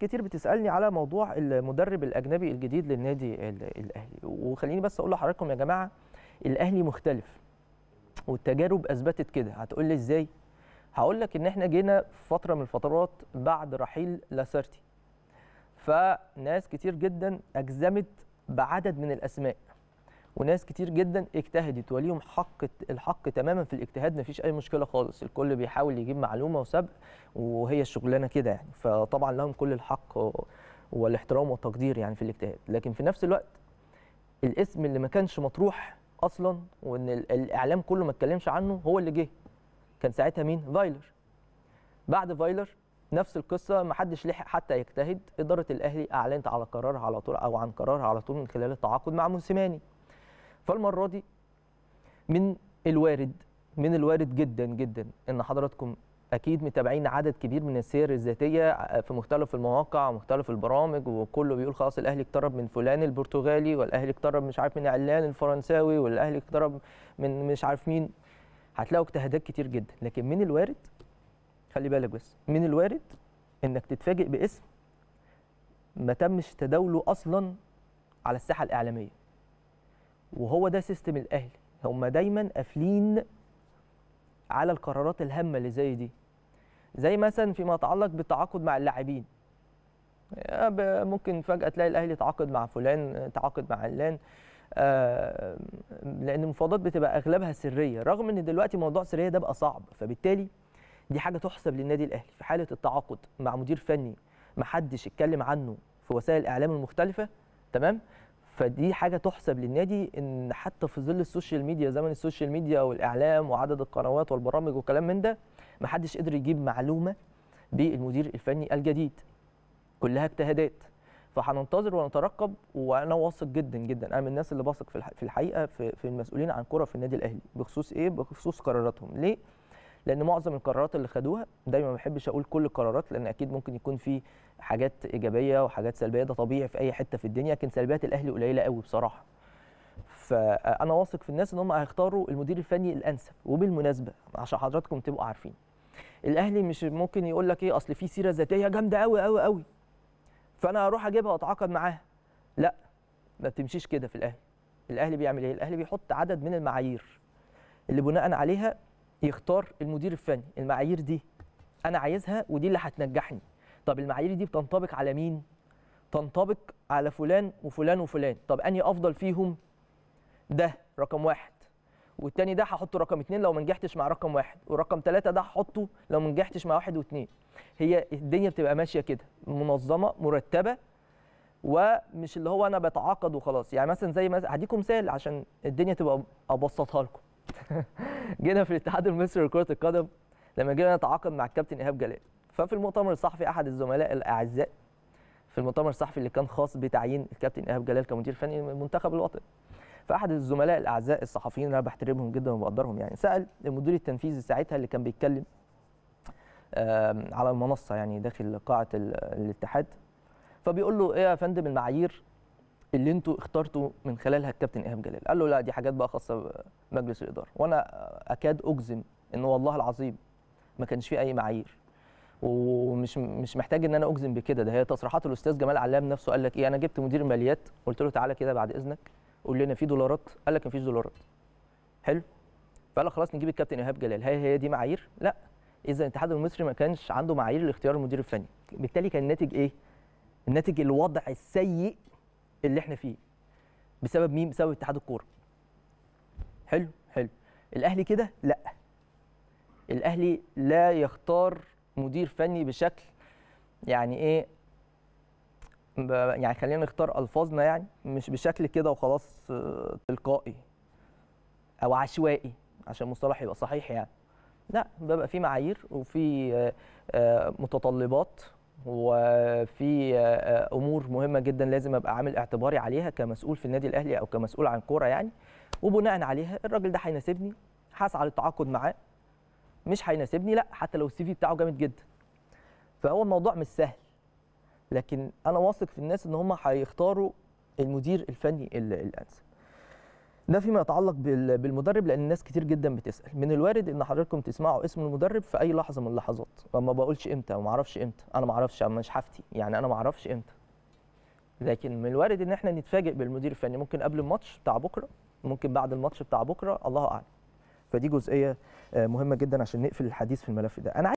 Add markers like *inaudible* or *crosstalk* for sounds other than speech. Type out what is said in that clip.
كتير بتسالني على موضوع المدرب الاجنبي الجديد للنادي الاهلي وخليني بس اقول لحضراتكم يا جماعه الاهلي مختلف والتجارب اثبتت كده هتقول لي ازاي هقول لك ان احنا جينا في فتره من الفترات بعد رحيل لاسارتي فناس كتير جدا اجزمت بعدد من الاسماء وناس كتير جدا اجتهدت وليهم حق الحق تماما في الاجتهاد مفيش اي مشكله خالص الكل بيحاول يجيب معلومه وسبق وهي الشغلانه كده يعني فطبعا لهم كل الحق والاحترام والتقدير يعني في الاجتهاد لكن في نفس الوقت الاسم اللي ما كانش مطروح اصلا وان الاعلام كله ما اتكلمش عنه هو اللي جه كان ساعتها مين فايلر بعد فايلر نفس القصه ما حدش لحق حتى يجتهد اداره الاهلي اعلنت على قرارها على طول او عن قرارها على طول من خلال التعاقد مع موسيماني فالمره دي من الوارد من الوارد جدا جدا ان حضراتكم اكيد متابعين عدد كبير من السير الذاتيه في مختلف المواقع ومختلف البرامج وكله بيقول خلاص الاهلي اقترب من فلان البرتغالي والاهلي اقترب مش عارف من علان الفرنساوي والاهلي اقترب من مش عارف مين هتلاقوا اجتهادات كتير جدا لكن من الوارد خلي بالك بس من الوارد انك تتفاجئ باسم ما تمش تداوله اصلا على الساحه الاعلاميه وهو ده سيستم الاهلي هم دايما قافلين على القرارات الهامه اللي زي دي زي مثلا فيما يتعلق بالتعاقد مع اللاعبين ممكن فجاه تلاقي الاهلي تعاقد مع فلان تعاقد مع علان آه، لان المفاوضات بتبقى اغلبها سريه رغم ان دلوقتي موضوع سريه ده بقى صعب فبالتالي دي حاجه تحسب للنادي الاهلي في حاله التعاقد مع مدير فني ما حدش اتكلم عنه في وسائل الاعلام المختلفه تمام فدي حاجه تحسب للنادي ان حتى في ظل السوشيال ميديا زمن السوشيال ميديا والاعلام وعدد القنوات والبرامج وكلام من ده ما حدش قدر يجيب معلومه بالمدير الفني الجديد كلها اجتهادات فهننتظر ونترقب وانا واثق جدا جدا انا من الناس اللي بثق في الحقيقه في المسؤولين عن كره في النادي الاهلي بخصوص ايه بخصوص قراراتهم ليه لان معظم القرارات اللي خدوها دايما ما بحبش اقول كل القرارات لان اكيد ممكن يكون في حاجات ايجابيه وحاجات سلبيه ده طبيعي في اي حته في الدنيا لكن سلبيات الاهلي قليله قوي بصراحه فانا واثق في الناس ان هم هيختاروا المدير الفني الانسب وبالمناسبه عشان حضراتكم تبقوا عارفين الاهلي مش ممكن يقول لك ايه اصل في سيره ذاتيه جامده قوي قوي قوي فانا اروح اجيبها واتعاقد معاها لا ما بتمشيش كده في الاهلي الاهلي بيعمل ايه الاهلي بيحط عدد من المعايير اللي بناء عليها يختار المدير الفني المعايير دي انا عايزها ودي اللي هتنجحني طب المعايير دي بتنطبق على مين تنطبق على فلان وفلان وفلان طب انهي افضل فيهم ده رقم واحد والتاني ده هحطه رقم اتنين لو ما نجحتش مع رقم واحد ورقم تلاته ده هحطه لو ما نجحتش مع واحد واتنين هي الدنيا بتبقى ماشيه كده منظمه مرتبه ومش اللي هو انا بتعاقد وخلاص يعني مثلا زي ما هديكم مثال عشان الدنيا تبقى ابسطها لكم *laughs* جينا في الاتحاد المصري لكره القدم لما جينا نتعاقد مع الكابتن ايهاب جلال ففي المؤتمر الصحفي احد الزملاء الاعزاء في المؤتمر الصحفي اللي كان خاص بتعيين الكابتن ايهاب جلال كمدير فني للمنتخب الوطني فاحد الزملاء الاعزاء الصحفيين اللي انا بحترمهم جدا وبقدرهم يعني سال المدير التنفيذي ساعتها اللي كان بيتكلم على المنصه يعني داخل قاعه الاتحاد فبيقول له ايه يا فندم المعايير اللي انتوا اخترتوا من خلالها الكابتن ايهاب جلال قال له لا دي حاجات بقى خاصه بمجلس الاداره وانا اكاد اجزم ان والله العظيم ما كانش في اي معايير ومش مش محتاج ان انا اجزم بكده ده هي تصريحات الاستاذ جمال علام نفسه قال لك ايه انا جبت مدير ماليات قلت له تعالى كده بعد اذنك قول لنا في دولارات قال لك مفيش دولارات حلو فقال لك خلاص نجيب الكابتن ايهاب جلال هي هي دي معايير لا اذا الاتحاد المصري ما كانش عنده معايير لاختيار المدير الفني بالتالي كان الناتج ايه الناتج الوضع السيء اللي احنا فيه بسبب مين بسبب اتحاد الكوره حلو حلو الاهلي كده لا الاهلي لا يختار مدير فني بشكل يعني ايه يعني خلينا نختار الفاظنا يعني مش بشكل كده وخلاص آه، تلقائي او عشوائي عشان المصطلح يبقى صحيح يعني لا بيبقى في معايير وفي آه، آه، متطلبات وفي آه، امور مهمه جدا لازم ابقى عامل اعتباري عليها كمسؤول في النادي الاهلي او كمسؤول عن كوره يعني وبناء عليها الراجل ده هيناسبني هسعى للتعاقد معاه مش هيناسبني لا حتى لو السي في بتاعه جامد جدا فهو الموضوع مش سهل لكن انا واثق في الناس ان هم هيختاروا المدير الفني الانسب ده فيما يتعلق بالمدرب لان الناس كتير جدا بتسال من الوارد ان حضراتكم تسمعوا اسم المدرب في اي لحظه من اللحظات ما بقولش امتى وما اعرفش امتى انا ما اعرفش انا مش حافتي يعني انا ما اعرفش امتى لكن من الوارد ان احنا نتفاجئ بالمدير الفني ممكن قبل الماتش بتاع بكره ممكن بعد الماتش بتاع بكره الله اعلم فدي جزئيه آه، مهمه جدا عشان نقفل الحديث في الملف ده انا